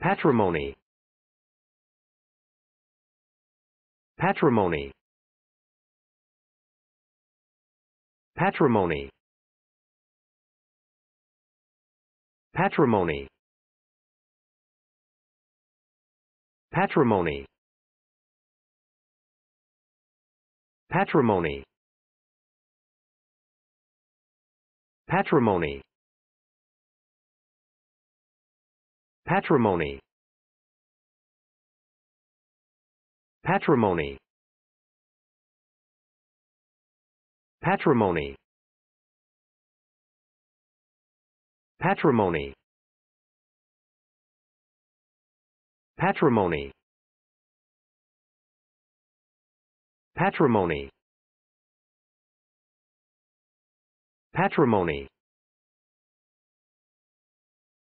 Patrimony Patrimony Patrimony Patrimony Patrimony Patrimony Patrimony Patrimony Patrimony Patrimony Patrimony Patrimony Patrimony Patrimony